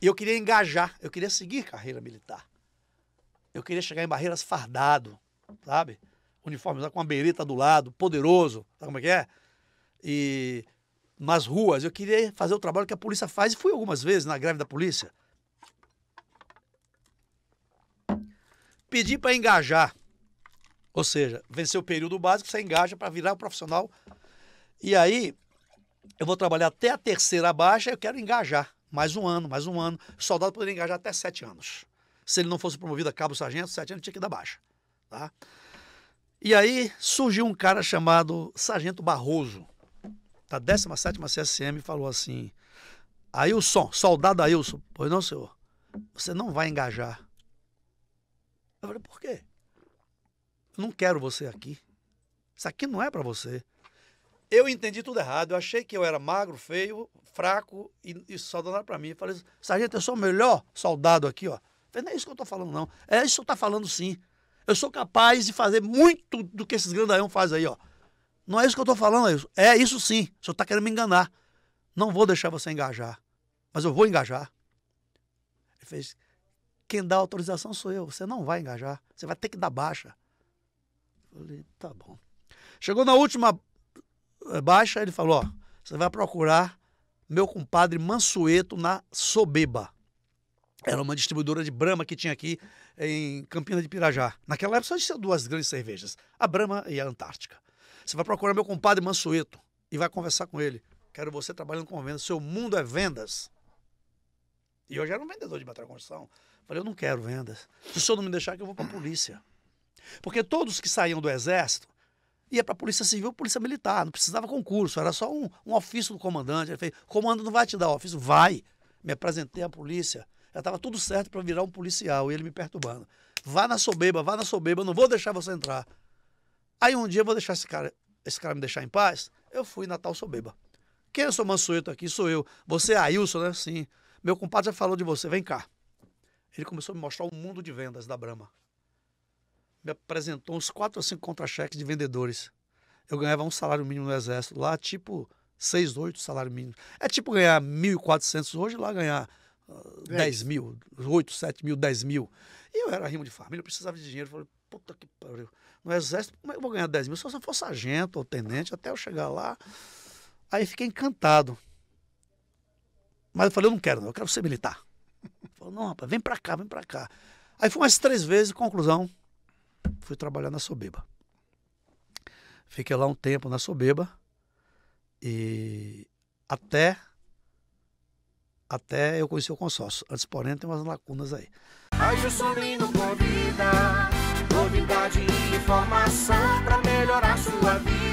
E eu queria engajar, eu queria seguir carreira militar. Eu queria chegar em Barreiras fardado, sabe? Uniformizado tá com uma bereta do lado, poderoso, sabe como é que é? E nas ruas, eu queria fazer o trabalho que a polícia faz e fui algumas vezes na greve da polícia. Pedi para engajar. Ou seja, vencer o período básico, você engaja para virar um profissional. E aí, eu vou trabalhar até a terceira baixa, eu quero engajar mais um ano, mais um ano. O soldado poderia engajar até sete anos. Se ele não fosse promovido a cabo-sargento, sete anos tinha que dar baixa. Tá? E aí surgiu um cara chamado Sargento Barroso, da 17 CSM, e falou assim, Ailson, soldado Ailson, pois não, senhor, você não vai engajar. Eu falei, por quê? Eu não quero você aqui. Isso aqui não é para você. Eu entendi tudo errado. Eu achei que eu era magro, feio, fraco e, e só donar para mim. Eu falei, sargento, eu sou o melhor soldado aqui, ó. falei, não é isso que eu tô falando, não. É isso que eu tá falando sim. Eu sou capaz de fazer muito do que esses grandaião fazem aí, ó. Não é isso que eu tô falando, é isso. É isso sim. O senhor tá querendo me enganar. Não vou deixar você engajar. Mas eu vou engajar. Ele fez, quem dá autorização sou eu. Você não vai engajar. Você vai ter que dar baixa. Eu falei, tá bom. Chegou na última baixa, ele falou: ó, você vai procurar meu compadre Mansueto na Sobeba. Era uma distribuidora de Brahma que tinha aqui em Campina de Pirajá. Naquela época só tinha duas grandes cervejas, a Brahma e a Antártica. Você vai procurar meu compadre Mansueto e vai conversar com ele. Quero você trabalhando com vendas, seu mundo é vendas. E eu já era um vendedor de material construção. Falei, eu não quero vendas. Se o senhor não me deixar, que eu vou para a polícia. Porque todos que saíam do exército ia para a Polícia Civil, Polícia Militar, não precisava concurso, era só um, um ofício do comandante. Ele fez: comando não vai te dar ofício, vai. Me apresentei à polícia, já estava tudo certo para virar um policial, e ele me perturbando. Vá na sobeba, vá na sobeba, não vou deixar você entrar. Aí um dia eu vou deixar esse cara, esse cara me deixar em paz. Eu fui na tal sobeba. Quem é o seu Mansueto aqui? Sou eu. Você é Ailson, né? Sim. Meu compadre já falou de você, vem cá. Ele começou a me mostrar o mundo de vendas da Brahma me apresentou uns quatro ou cinco contra-cheques de vendedores. Eu ganhava um salário mínimo no Exército lá, tipo 6, 8 salário mínimo. É tipo ganhar 1.400 hoje lá ganhar uh, ah, 10 é mil, 8, 7 mil, 10 mil. E eu era rimo de família, eu precisava de dinheiro. falei, puta que pariu. No Exército, como é que eu vou ganhar 10 mil? Só se eu for sargento ou tenente, até eu chegar lá. Aí fiquei encantado. Mas eu falei, eu não quero, não, eu quero ser militar. Falei, não, rapaz, vem pra cá, vem pra cá. Aí fui umas três vezes, conclusão, fui trabalhar na Sobeba. Fiquei lá um tempo na Sobeba e até até eu conhecer o consórcio. Antes, porém, tem umas lacunas aí. novidade e informação para melhorar sua vida.